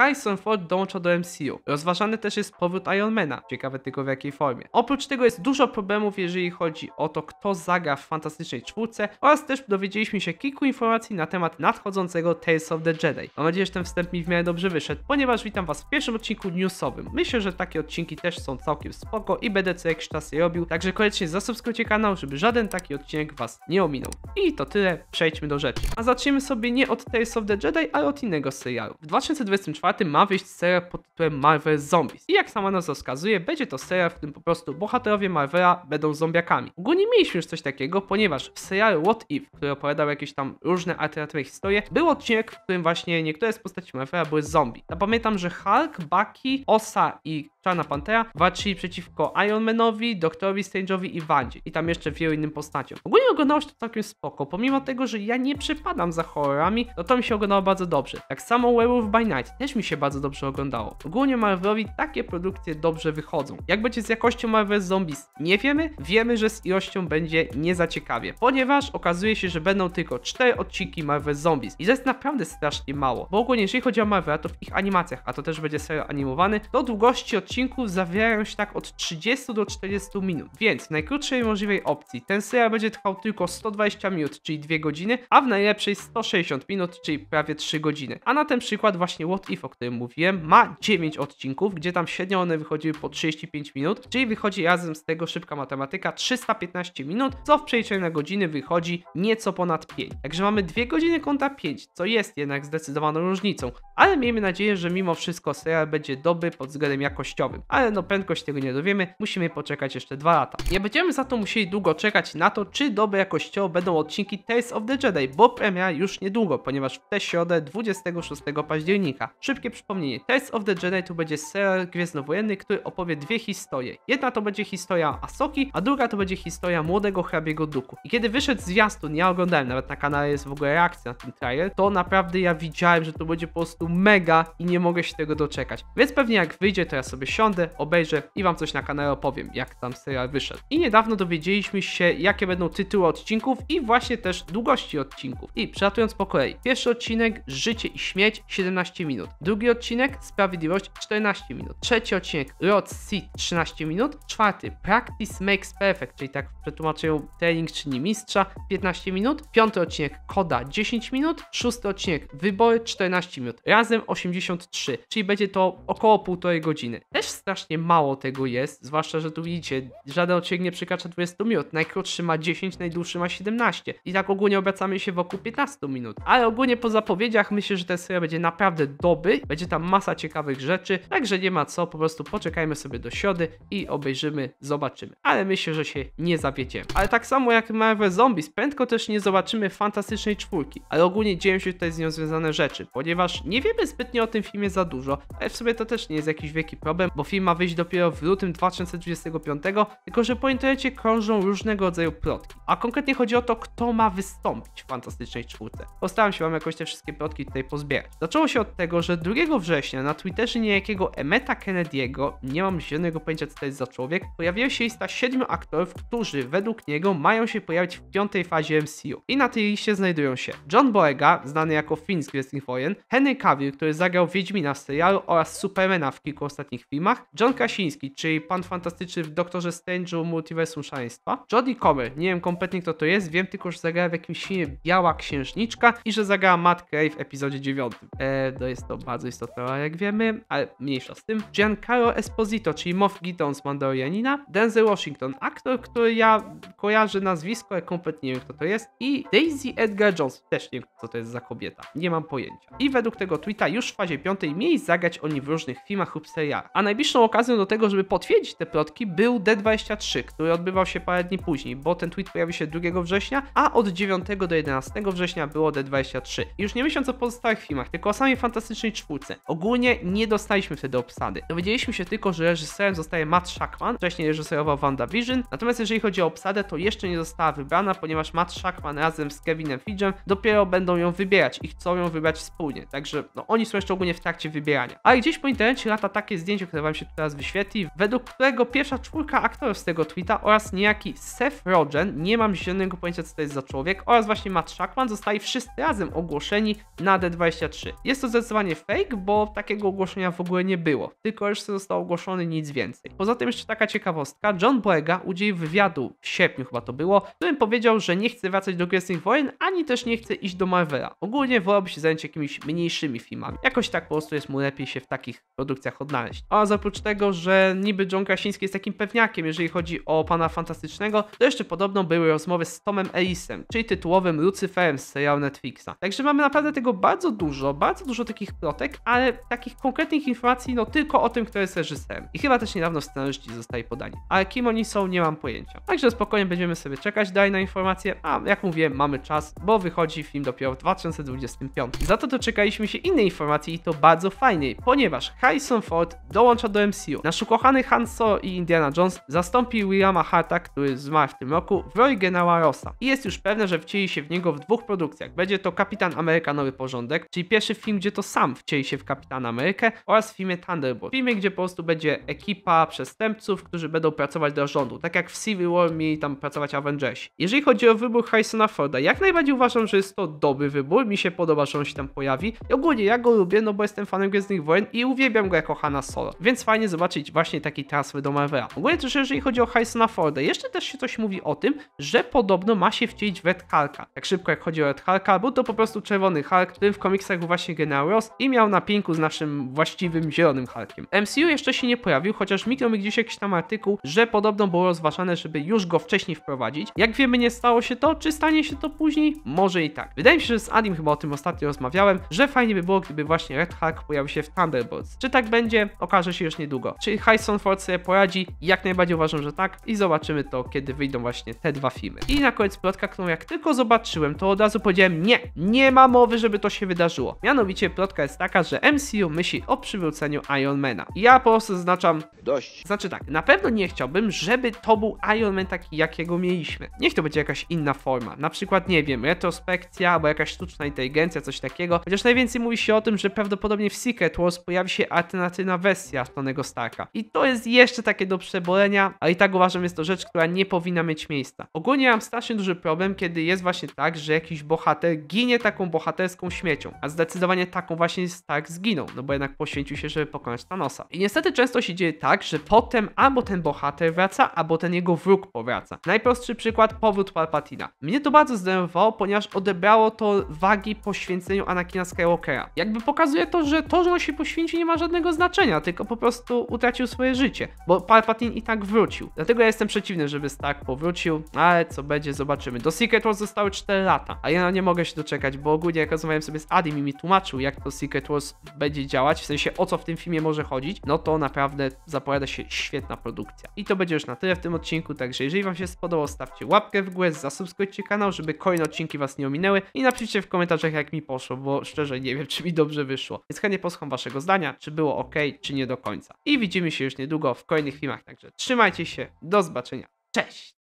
Harrison Ford dołącza do MCU. Rozważany też jest powrót Ironmana, ciekawe tylko w jakiej formie. Oprócz tego jest dużo problemów, jeżeli chodzi o to, kto zagra w Fantastycznej Czwórce oraz też dowiedzieliśmy się kilku informacji na temat nadchodzącego Tales of the Jedi. Mam nadzieję, że ten wstęp mi w miarę dobrze wyszedł, ponieważ witam Was w pierwszym odcinku newsowym. Myślę, że takie odcinki też są całkiem spoko i będę co jakiś czas je robił, także koniecznie zasubskrybujcie kanał, żeby żaden taki odcinek Was nie ominął. I to tyle, przejdźmy do rzeczy. A zaczniemy sobie nie od Tales of the Jedi, ale od innego serialu. W 2024 ma wyjść seria pod tytułem Marvel Zombies. I jak sama nazwa wskazuje, będzie to seria, w którym po prostu bohaterowie Marvela będą zombiakami. Ogólnie mieliśmy już coś takiego, ponieważ w serialu What If, który opowiadał jakieś tam różne alternatywne historie, był odcinek, w którym właśnie niektóre z postaci Marvela były zombie. Ja pamiętam, że Hulk, Bucky, Osa i Czarna Pantera, walczyli przeciwko Ironmanowi, Doktorowi Strange'owi i Wandzie. I tam jeszcze wielu innym postaciom. Ogólnie oglądało się to całkiem spoko, pomimo tego, że ja nie przypadam za horrorami, no to mi się oglądało bardzo dobrze. Tak samo Werewolf by Night też mi się bardzo dobrze oglądało. Ogólnie Marvelowi takie produkcje dobrze wychodzą. Jak będzie z jakością Marvel Zombies? Nie wiemy. Wiemy, że z ilością będzie nie za ciekawie, ponieważ okazuje się, że będą tylko 4 odcinki Marvel Zombies i to jest naprawdę strasznie mało, bo ogólnie jeżeli chodzi o Marvela, to w ich animacjach, a to też będzie serial animowany, do długości od odcinków zawierają się tak od 30 do 40 minut, więc w najkrótszej możliwej opcji ten serial będzie trwał tylko 120 minut, czyli 2 godziny, a w najlepszej 160 minut, czyli prawie 3 godziny. A na ten przykład właśnie What If, o którym mówiłem, ma 9 odcinków, gdzie tam średnio one wychodziły po 35 minut, czyli wychodzi razem z tego szybka matematyka 315 minut, co w przeliczeniu na godziny wychodzi nieco ponad 5. Także mamy 2 godziny konta 5, co jest jednak zdecydowaną różnicą, ale miejmy nadzieję, że mimo wszystko serial będzie dobry pod względem jakości ale no prędkość tego nie dowiemy, musimy poczekać jeszcze 2 lata. Nie będziemy za to musieli długo czekać na to, czy dobre jakościowo będą odcinki Tales of the Jedi, bo premia już niedługo, ponieważ w tę środę 26 października. Szybkie przypomnienie, Tales of the Jedi to będzie serial Gwiezdnowojenny, który opowie dwie historie. Jedna to będzie historia Asoki, a druga to będzie historia młodego hrabiego Duku. I kiedy wyszedł zwiastun, ja oglądałem, nawet na kanale jest w ogóle reakcja na ten trailer, to naprawdę ja widziałem, że to będzie po prostu mega i nie mogę się tego doczekać. Więc pewnie jak wyjdzie, to ja sobie siądę, obejrzę i wam coś na kanale opowiem, jak tam serial wyszedł. I niedawno dowiedzieliśmy się, jakie będą tytuły odcinków i właśnie też długości odcinków. I przelatując po kolei. Pierwszy odcinek Życie i śmieć 17 minut. Drugi odcinek Sprawiedliwość 14 minut. Trzeci odcinek road Seed 13 minut. Czwarty Practice Makes Perfect, czyli tak w przetłumaczeniu trening czyni mistrza 15 minut. Piąty odcinek Koda 10 minut. Szósty odcinek Wybory 14 minut. Razem 83, czyli będzie to około półtorej godziny też strasznie mało tego jest, zwłaszcza, że tu widzicie, żaden odcinek nie przekracza 20 minut, najkrótszy ma 10, najdłuższy ma 17 i tak ogólnie obracamy się wokół 15 minut, ale ogólnie po zapowiedziach myślę, że ten serial będzie naprawdę dobry, będzie tam masa ciekawych rzeczy, także nie ma co, po prostu poczekajmy sobie do siody i obejrzymy, zobaczymy, ale myślę, że się nie zawiedziemy. Ale tak samo jak Marvel Zombies, prędko też nie zobaczymy fantastycznej czwórki, ale ogólnie dzieją się tutaj z nią związane rzeczy, ponieważ nie wiemy zbytnio o tym filmie za dużo, ale w sobie to też nie jest jakiś wielki problem, bo film ma wyjść dopiero w lutym 2025, tylko że po internecie krążą różnego rodzaju plotki. A konkretnie chodzi o to, kto ma wystąpić w Fantastycznej Czwórce. Postaram się wam jakoś te wszystkie plotki tutaj pozbierać. Zaczęło się od tego, że 2 września na Twitterze niejakiego Emeta Kennedy'ego, nie mam żadnego pojęcia co to jest za człowiek, pojawiła się lista siedmiu aktorów, którzy według niego mają się pojawić w piątej fazie MCU. I na tej liście znajdują się John Boega znany jako Finn z Gwiezdnych Wojen, Henry Cavill, który zagrał Wiedźmina w serialu oraz Supermana w kilku ostatnich filmach, filmach, John Kasiński, czyli Pan Fantastyczny w Doktorze Strange'u Multiversum Szaleństwa, Jodie Comer, nie wiem kompletnie kto to jest, wiem tylko, że zagrała w jakimś filmie Biała Księżniczka i że zagrała Matt Cray w epizodzie 9. Eee, to jest to bardzo istotne, jak wiemy, ale mniejsza z tym. Giancarlo Esposito, czyli Moff Gideon z Mandalorianina, Denzel Washington, aktor, który ja kojarzę nazwisko, ale kompletnie nie wiem kto to jest i Daisy Edgar Jones, też nie wiem co to jest za kobieta, nie mam pojęcia. I według tego tweeta już w fazie piątej mieli zagrać oni w różnych filmach lub serialach, a najbliższą okazją do tego, żeby potwierdzić te plotki, był D23, który odbywał się parę dni później, bo ten tweet pojawił się 2 września, a od 9 do 11 września było D23. I już nie myśląc o pozostałych filmach, tylko o samej fantastycznej czwórce. Ogólnie nie dostaliśmy wtedy obsady. Dowiedzieliśmy się tylko, że reżyserem zostaje Matt Shackman, wcześniej reżyserował WandaVision, natomiast jeżeli chodzi o obsadę, to jeszcze nie została wybrana, ponieważ Matt Shackman razem z Kevinem Fidżem dopiero będą ją wybierać i chcą ją wybrać wspólnie, także no, oni są jeszcze ogólnie w trakcie wybierania. Ale gdzieś po internecie lata takie zdjęcie, które które wam się teraz wyświetli, według którego pierwsza czwórka aktorów z tego tweeta oraz niejaki Seth Rogen, nie mam zielonego pojęcia co to jest za człowiek, oraz właśnie Matt Shackman zostali wszyscy razem ogłoszeni na D23. Jest to zdecydowanie fake, bo takiego ogłoszenia w ogóle nie było, tylko jeszcze został ogłoszony nic więcej. Poza tym jeszcze taka ciekawostka, John Boyega udzielił wywiadu w sierpniu chyba to było, w którym powiedział, że nie chce wracać do Gwiezdnych Wojen, ani też nie chce iść do Marvela. Ogólnie wolałby się zająć jakimiś mniejszymi filmami. Jakoś tak po prostu jest mu lepiej się w takich produkcjach odnaleźć. Oraz Natomiast oprócz tego, że niby John Krasiński jest takim pewniakiem, jeżeli chodzi o Pana Fantastycznego, to jeszcze podobno były rozmowy z Tomem Ellisem, czyli tytułowym Lucyferem z serialu Netflixa. Także mamy naprawdę tego bardzo dużo, bardzo dużo takich plotek, ale takich konkretnych informacji no tylko o tym, kto jest reżyserem. I chyba też niedawno scenarzyści zostali podani. Ale kim oni są, nie mam pojęcia. Także spokojnie będziemy sobie czekać dalej na informacje, a jak mówiłem, mamy czas, bo wychodzi film dopiero w 2025. Za to doczekaliśmy się innej informacji i to bardzo fajnej, ponieważ Harrison Ford dołączył dołącza do MCU. Nasz ukochany Han Solo i Indiana Jones zastąpi Williama Harta, który zmarł w tym roku, w roli generała Rossa. I jest już pewne, że wcieli się w niego w dwóch produkcjach. Będzie to Kapitan Ameryka Nowy Porządek, czyli pierwszy film, gdzie to sam wcieli się w Kapitana Amerykę oraz w filmie Thunderbolt. W filmie, gdzie po prostu będzie ekipa przestępców, którzy będą pracować dla rządu. Tak jak w Civil War mieli tam pracować Avengersi. Jeżeli chodzi o wybór Harrisona Forda, jak najbardziej uważam, że jest to dobry wybór. Mi się podoba, że on się tam pojawi. I ogólnie ja go lubię, no bo jestem fanem Gwiezdnych Wojen i uwielbiam go jako Hanna Solo. Więc fajnie zobaczyć właśnie taki transfer do Marvela. Ogólnie też jeżeli chodzi o Harrisona Forda, jeszcze też się coś mówi o tym, że podobno ma się wcielić w Red Hulka. Tak szybko jak chodzi o Red Hulka, był to po prostu czerwony Hulk, który w komiksach był właśnie General Ross i miał na pinku z naszym właściwym zielonym Hulkiem. MCU jeszcze się nie pojawił, chociaż mikro mi gdzieś jakiś tam artykuł, że podobno było rozważane, żeby już go wcześniej wprowadzić. Jak wiemy nie stało się to, czy stanie się to później? Może i tak. Wydaje mi się, że z Adim chyba o tym ostatnio rozmawiałem, że fajnie by było, gdyby właśnie Red Hulk pojawił się w Thunderbolts. Czy tak będzie? Okaże się się już niedługo. Czy Hyson Ford sobie poradzi, jak najbardziej uważam, że tak i zobaczymy to, kiedy wyjdą właśnie te dwa filmy. I na koniec plotka, którą jak tylko zobaczyłem, to od razu powiedziałem nie, nie ma mowy, żeby to się wydarzyło. Mianowicie plotka jest taka, że MCU myśli o przywróceniu Ironmana. Ja po prostu zaznaczam... Dość. Znaczy tak, na pewno nie chciałbym, żeby to był Ironman taki, jakiego mieliśmy. Niech to będzie jakaś inna forma. Na przykład, nie wiem, retrospekcja, albo jakaś sztuczna inteligencja, coś takiego. Chociaż najwięcej mówi się o tym, że prawdopodobnie w Secret Wars pojawi się alternatywna wersja kartonego staka. I to jest jeszcze takie do przebolenia, ale i tak uważam, jest to rzecz, która nie powinna mieć miejsca. Ogólnie mam strasznie duży problem, kiedy jest właśnie tak, że jakiś bohater ginie taką bohaterską śmiecią, a zdecydowanie taką właśnie Stark zginął, no bo jednak poświęcił się, żeby pokonać Thanosa. I niestety często się dzieje tak, że potem albo ten bohater wraca, albo ten jego wróg powraca. Najprostszy przykład, powrót Palpatina. Mnie to bardzo zdenerwowało, ponieważ odebrało to wagi poświęceniu Anakina Skywalkera. Jakby pokazuje to, że to, że on się poświęci nie ma żadnego znaczenia, tylko po prostu utracił swoje życie, bo Palpatine i tak wrócił. Dlatego ja jestem przeciwny, żeby Stark powrócił, ale co będzie, zobaczymy. Do Secret Wars zostały 4 lata, a ja nie mogę się doczekać, bo ogólnie jak rozmawiałem sobie z Adim i mi tłumaczył, jak to Secret Wars będzie działać, w sensie o co w tym filmie może chodzić, no to naprawdę zapowiada się świetna produkcja. I to będzie już na tyle w tym odcinku, także jeżeli Wam się spodobało, stawcie łapkę w górę, zasubskrybujcie kanał, żeby kolejne odcinki Was nie ominęły i napiszcie w komentarzach, jak mi poszło, bo szczerze nie wiem, czy mi dobrze wyszło. Więc chętnie posłucham Waszego zdania, czy było ok, czy nie do końca. I widzimy się już niedługo w kolejnych filmach, także trzymajcie się, do zobaczenia, cześć!